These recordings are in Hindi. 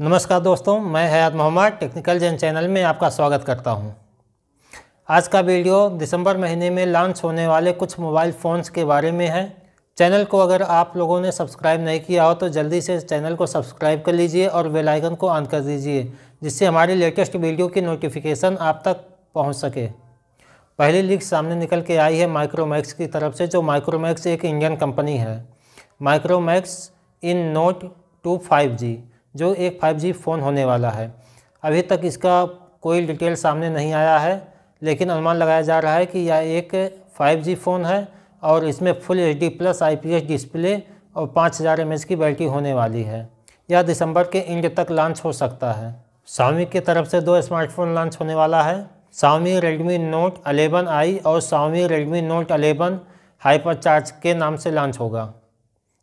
नमस्कार दोस्तों मैं हयात मोहम्मद टेक्निकल जैन चैनल में आपका स्वागत करता हूं। आज का वीडियो दिसंबर महीने में लॉन्च होने वाले कुछ मोबाइल फ़ोन्स के बारे में है चैनल को अगर आप लोगों ने सब्सक्राइब नहीं किया हो तो जल्दी से चैनल को सब्सक्राइब कर लीजिए और वेलाइकन को ऑन कर दीजिए जिससे हमारी लेटेस्ट वीडियो की नोटिफिकेशन आप तक पहुँच सके पहली लीक सामने निकल के आई है माइक्रोमैक्स की तरफ से जो माइक्रोमैक्स एक इंडियन कंपनी है Micromax in note two five G जो एक 5G फ़ोन होने वाला है अभी तक इसका कोई डिटेल सामने नहीं आया है लेकिन अनुमान लगाया जा रहा है कि यह एक 5G फ़ोन है और इसमें फुल एच डी प्लस आई डिस्प्ले और 5000 हज़ार की बैटरी होने वाली है यह दिसंबर के एंड तक लॉन्च हो सकता है सामी की तरफ से दो स्मार्टफोन लॉन्च होने वाला है Xiaomi Redmi note eleven I और Xiaomi Redmi note eleven hyper charge के नाम से लॉन्च होगा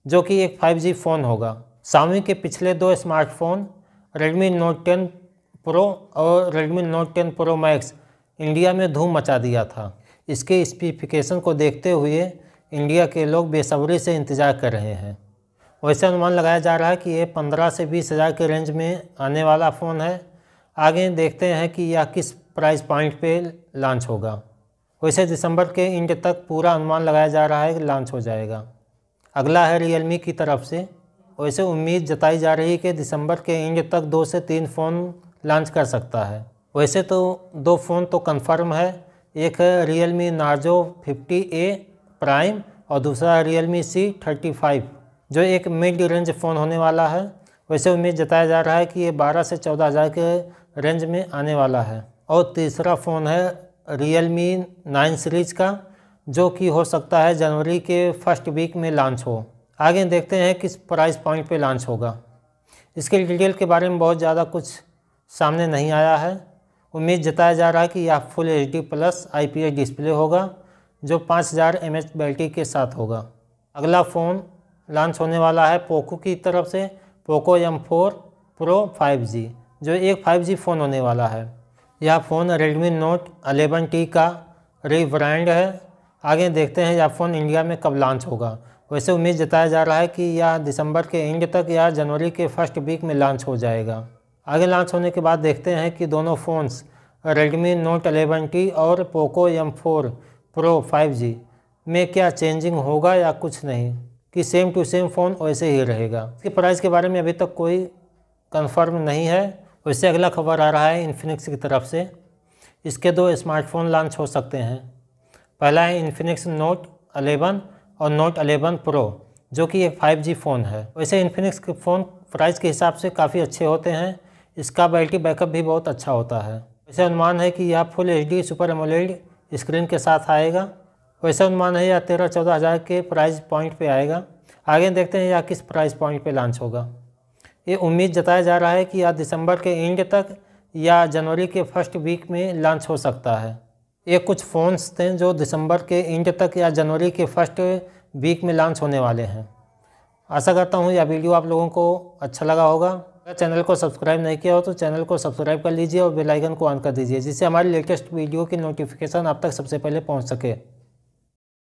जो कि एक 5G फ़ोन होगा सामी के पिछले दो smartphone Redmi note ten pro और Redmi note ten pro max India में धूम मचा दिया था इसके स्पेसिफिकेशन को देखते हुए इंडिया के लोग बेसब्री से इंतज़ार कर रहे हैं वैसे अनुमान लगाया जा रहा है कि ये पंद्रह से बीस हज़ार के रेंज में आने वाला फ़ोन है आगे देखते हैं कि यह किस प्राइस पॉइंट पे लॉन्च होगा वैसे दिसंबर के इंड तक पूरा अनुमान लगाया जा रहा है कि लॉन्च हो जाएगा अगला है रियलमी की तरफ से वैसे उम्मीद जताई जा रही है कि दिसंबर के एंड तक दो से तीन फ़ोन लॉन्च कर सकता है वैसे तो दो फ़ोन तो कंफर्म है एक है Realme Narzo fifty A prime और दूसरा Realme C thirty five जो एक मिड रेंज फ़ोन होने वाला है वैसे उम्मीद जताया जा रहा है कि ये बारह से चौदह हज़ार के रेंज में आने वाला है और तीसरा फ़ोन है रियल मी नाइन सीरीज़ का जो कि हो सकता है जनवरी के फर्स्ट वीक में लॉन्च हो आगे देखते हैं किस प्राइस पॉइंट पे लॉन्च होगा इसके डिटेल के बारे में बहुत ज़्यादा कुछ सामने नहीं आया है उम्मीद जताया जा रहा है कि यह फुल एच डी प्लस आई डिस्प्ले होगा जो 5000 हज़ार एम बैटरी के साथ होगा अगला फ़ोन लॉन्च होने वाला है पोको की तरफ से Poco M four pro five G जो एक फाइव जी फ़ोन होने वाला है यह phone Redmi note eleven T का रिब्रांड है आगे देखते हैं यह फ़ोन इंडिया में कब लॉन्च होगा वैसे उम्मीद जताया जा रहा है कि यह दिसंबर के एंड तक या जनवरी के फर्स्ट वीक में लॉन्च हो जाएगा आगे लॉन्च होने के बाद देखते हैं कि दोनों phones Redmi note eleven T और Poco M four pro five G में क्या चेंजिंग होगा या कुछ नहीं कि सेम टू सेम फ़ोन वैसे ही रहेगा इसके प्राइस के बारे में अभी तक कोई कंफर्म नहीं है वैसे अगला खबर आ रहा है इन्फिनिक्स की तरफ से इसके दो स्मार्टफोन लॉन्च हो सकते हैं पहला है इन्फिनिक्स नोट अलेवन और नोट अलेवन प्रो जो कि ये 5G फ़ोन है वैसे तो इन्फिनिक्स के फ़ोन प्राइस के हिसाब से काफ़ी अच्छे होते हैं इसका बैटरी बैकअप भी बहुत अच्छा होता है वैसे अनुमान है कि यह full H super AMOLED screen के साथ आएगा वैसे तो अनुमान है यह तेरह चौदह हज़ार के प्राइस पॉइंट पे आएगा आगे देखते हैं यह किस प्राइस पॉइंट पे लॉन्च होगा ये उम्मीद जताया जा रहा है कि यह दिसंबर के एंड तक या जनवरी के फर्स्ट वीक में लॉन्च हो सकता है ये कुछ फ़ोन्स थे जो दिसंबर के एंड तक या जनवरी के फर्स्ट वीक में लॉन्च होने वाले हैं आशा करता हूँ यह वीडियो आप लोगों को अच्छा लगा होगा अगर चैनल को सब्सक्राइब नहीं किया हो तो चैनल को सब्सक्राइब कर लीजिए और बेल आइकन को ऑन कर दीजिए जिससे हमारी लेटेस्ट वीडियो की नोटिफिकेशन आप तक सबसे पहले पहुँच सके